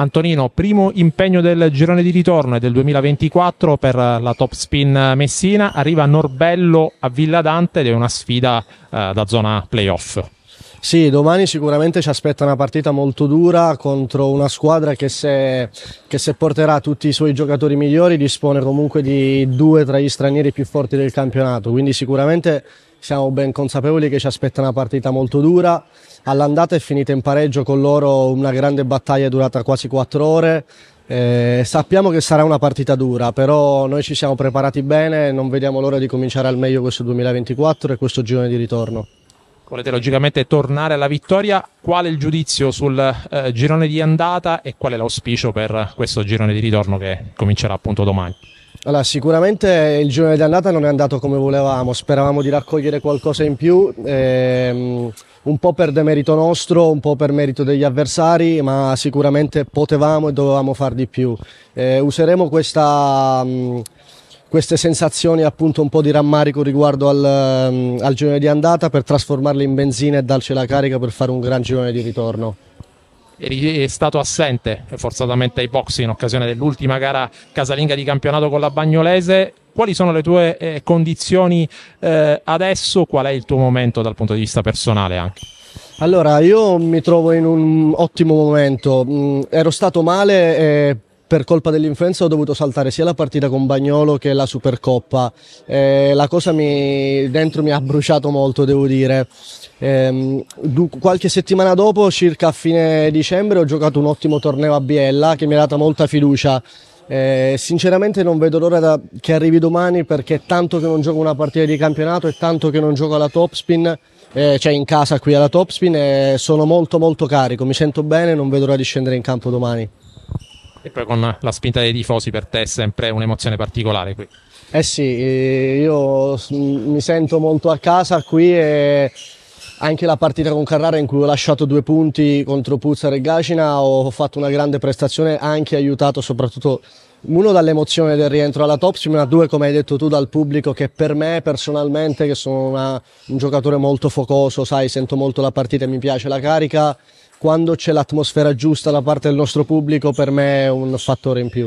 Antonino, primo impegno del girone di ritorno e del 2024 per la top spin Messina, arriva Norbello a Villa Dante ed è una sfida eh, da zona playoff. Sì, domani sicuramente ci aspetta una partita molto dura contro una squadra che se, che se, porterà tutti i suoi giocatori migliori dispone comunque di due tra gli stranieri più forti del campionato, quindi sicuramente siamo ben consapevoli che ci aspetta una partita molto dura. All'andata è finita in pareggio con loro una grande battaglia durata quasi quattro ore. Eh, sappiamo che sarà una partita dura, però noi ci siamo preparati bene e non vediamo l'ora di cominciare al meglio questo 2024 e questo girone di ritorno. Volete logicamente tornare alla vittoria, qual è il giudizio sul eh, girone di andata e qual è l'auspicio per questo girone di ritorno che comincerà appunto domani? Allora, sicuramente il girone d'annata non è andato come volevamo, speravamo di raccogliere qualcosa in più, ehm, un po' per demerito nostro, un po' per merito degli avversari, ma sicuramente potevamo e dovevamo far di più. Eh, useremo questa, mh, mm, queste sensazioni appunto un po' di rammarico riguardo al, mh, mm, al girone di andata per trasformarle in benzina e darci la carica per fare un gran giorno di ritorno è stato assente forzatamente ai box in occasione dell'ultima gara casalinga di campionato con la Bagnolese. Quali sono le tue eh, condizioni eh, adesso? Qual è il tuo momento dal punto di vista personale anche? Allora, io mi trovo in un ottimo momento. Mm, ero stato male e per colpa dell'influenza ho dovuto saltare sia la partita con Bagnolo che la Supercoppa. Eh, la cosa mi, dentro mi ha bruciato molto, devo dire. Eh, du, qualche settimana dopo, circa a fine dicembre, ho giocato un ottimo torneo a Biella che mi ha dato molta fiducia. Eh, sinceramente non vedo l'ora da, che arrivi domani perché è tanto che non gioco una partita di campionato e tanto che non gioco alla topspin, eh, cioè in casa qui alla topspin e sono molto molto carico, mi sento bene, non vedo l'ora di scendere in campo domani. E poi con la spinta dei tifosi per te è sempre un'emozione particolare qui. Eh sì, eh, io mi sento molto a casa qui e anche la partita con Carrara in cui ho lasciato due punti contro Puzzar e Gacina ho fatto una grande prestazione, anche aiutato soprattutto uno dall'emozione del rientro alla Tops, ma due come hai detto tu dal pubblico che per me personalmente che sono una, un giocatore molto focoso, sai, sento molto la partita e mi piace la carica quando c'è l'atmosfera giusta da parte del nostro pubblico per me è un fattore in più.